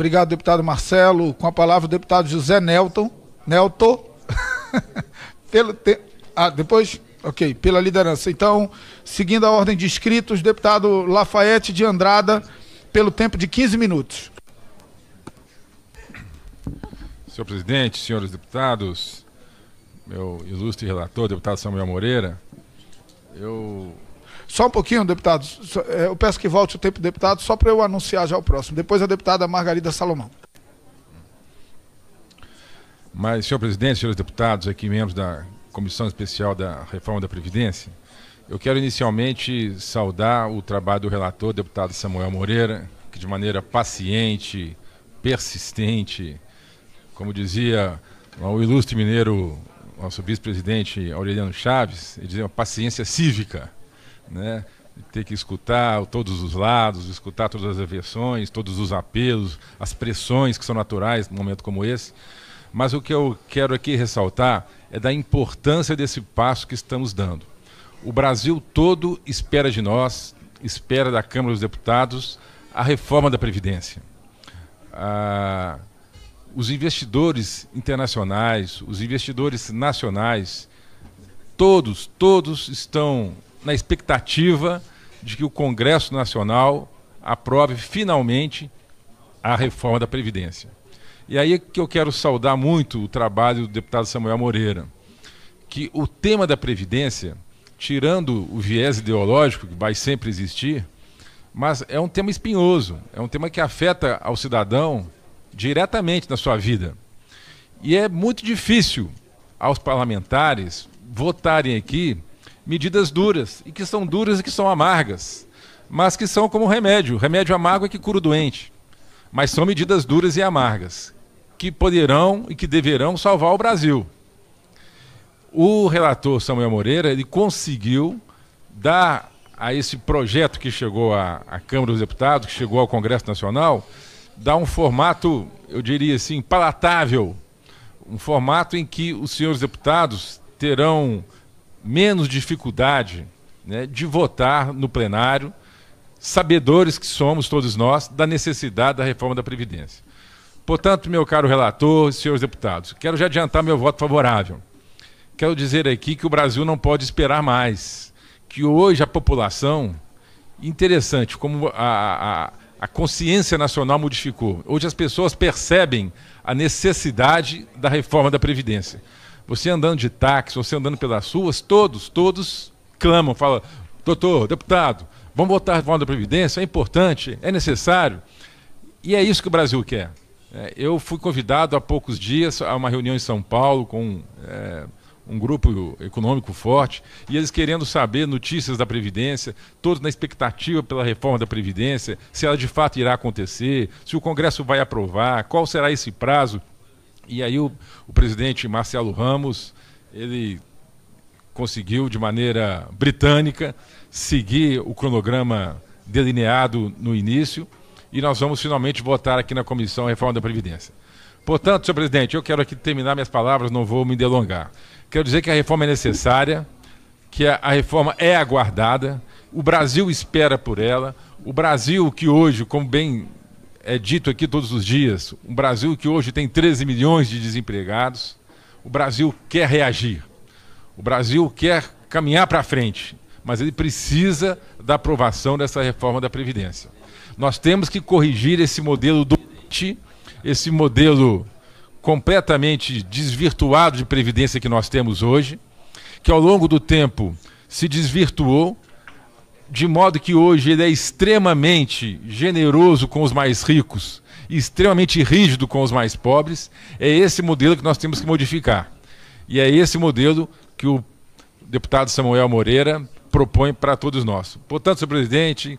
Obrigado, deputado Marcelo. Com a palavra, o deputado José Nelton. Nelton. Pelo te... Ah, depois? Ok, pela liderança. Então, seguindo a ordem de inscritos, deputado Lafayette de Andrada, pelo tempo de 15 minutos. Senhor presidente, senhores deputados, meu ilustre relator, deputado Samuel Moreira, eu só um pouquinho, deputado. É, eu peço que volte o tempo, deputado, só para eu anunciar já o próximo. Depois a deputada Margarida Salomão. Mas, senhor presidente, senhores deputados, aqui membros da Comissão Especial da Reforma da Previdência, eu quero inicialmente saudar o trabalho do relator, deputado Samuel Moreira, que de maneira paciente, persistente, como dizia o ilustre mineiro, nosso vice-presidente Aureliano Chaves, ele dizia uma paciência cívica né? ter que escutar todos os lados, escutar todas as versões, todos os apelos, as pressões que são naturais num momento como esse. Mas o que eu quero aqui ressaltar é da importância desse passo que estamos dando. O Brasil todo espera de nós, espera da Câmara dos Deputados, a reforma da Previdência. Ah, os investidores internacionais, os investidores nacionais, todos, todos estão na expectativa de que o Congresso Nacional aprove finalmente a reforma da Previdência. E aí é que eu quero saudar muito o trabalho do deputado Samuel Moreira, que o tema da Previdência, tirando o viés ideológico, que vai sempre existir, mas é um tema espinhoso, é um tema que afeta ao cidadão diretamente na sua vida. E é muito difícil aos parlamentares votarem aqui medidas duras, e que são duras e que são amargas, mas que são como remédio. O remédio amargo é que cura o doente. Mas são medidas duras e amargas, que poderão e que deverão salvar o Brasil. O relator Samuel Moreira ele conseguiu dar a esse projeto que chegou à, à Câmara dos Deputados, que chegou ao Congresso Nacional, dar um formato, eu diria assim, palatável. Um formato em que os senhores deputados terão menos dificuldade né, de votar no plenário, sabedores que somos todos nós da necessidade da reforma da Previdência. Portanto, meu caro relator, senhores deputados, quero já adiantar meu voto favorável. Quero dizer aqui que o Brasil não pode esperar mais, que hoje a população, interessante como a, a, a consciência nacional modificou. Hoje as pessoas percebem a necessidade da reforma da Previdência. Você andando de táxi, você andando pelas ruas, todos, todos clamam, falam, doutor, deputado, vamos votar a reforma da Previdência, é importante, é necessário. E é isso que o Brasil quer. É, eu fui convidado há poucos dias a uma reunião em São Paulo com é, um grupo econômico forte e eles querendo saber notícias da Previdência, todos na expectativa pela reforma da Previdência, se ela de fato irá acontecer, se o Congresso vai aprovar, qual será esse prazo. E aí o, o presidente Marcelo Ramos, ele conseguiu de maneira britânica seguir o cronograma delineado no início e nós vamos finalmente votar aqui na comissão reforma da previdência. Portanto, senhor presidente, eu quero aqui terminar minhas palavras, não vou me delongar. Quero dizer que a reforma é necessária, que a, a reforma é aguardada, o Brasil espera por ela, o Brasil que hoje, como bem é dito aqui todos os dias, um Brasil que hoje tem 13 milhões de desempregados, o Brasil quer reagir. O Brasil quer caminhar para frente, mas ele precisa da aprovação dessa reforma da Previdência. Nós temos que corrigir esse modelo do esse modelo completamente desvirtuado de previdência que nós temos hoje, que ao longo do tempo se desvirtuou de modo que hoje ele é extremamente generoso com os mais ricos, extremamente rígido com os mais pobres. É esse modelo que nós temos que modificar. E é esse modelo que o deputado Samuel Moreira propõe para todos nós. Portanto, senhor presidente,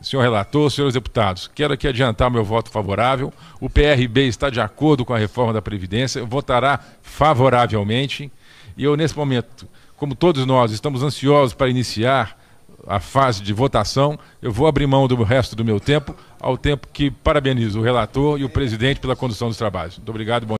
senhor relator, senhores deputados, quero aqui adiantar meu voto favorável. O PRB está de acordo com a reforma da Previdência, votará favoravelmente. E eu, nesse momento, como todos nós, estamos ansiosos para iniciar a fase de votação. Eu vou abrir mão do resto do meu tempo, ao tempo que parabenizo o relator e o presidente pela condução dos trabalhos. Muito obrigado. Bom